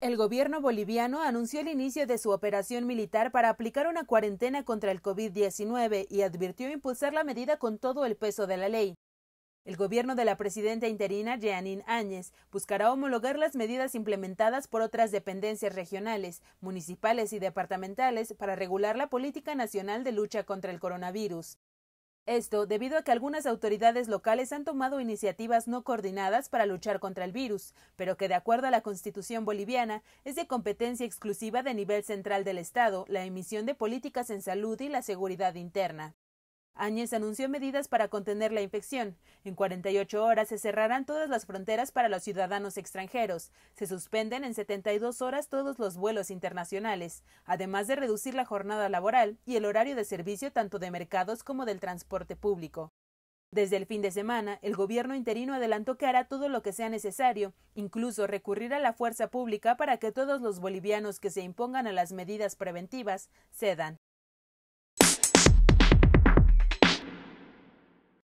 El gobierno boliviano anunció el inicio de su operación militar para aplicar una cuarentena contra el COVID-19 y advirtió impulsar la medida con todo el peso de la ley. El gobierno de la presidenta interina Jeanine Áñez buscará homologar las medidas implementadas por otras dependencias regionales, municipales y departamentales para regular la política nacional de lucha contra el coronavirus. Esto debido a que algunas autoridades locales han tomado iniciativas no coordinadas para luchar contra el virus, pero que de acuerdo a la Constitución boliviana es de competencia exclusiva de nivel central del Estado la emisión de políticas en salud y la seguridad interna. Áñez anunció medidas para contener la infección. En 48 horas se cerrarán todas las fronteras para los ciudadanos extranjeros. Se suspenden en 72 horas todos los vuelos internacionales, además de reducir la jornada laboral y el horario de servicio tanto de mercados como del transporte público. Desde el fin de semana, el gobierno interino adelantó que hará todo lo que sea necesario, incluso recurrir a la fuerza pública para que todos los bolivianos que se impongan a las medidas preventivas cedan.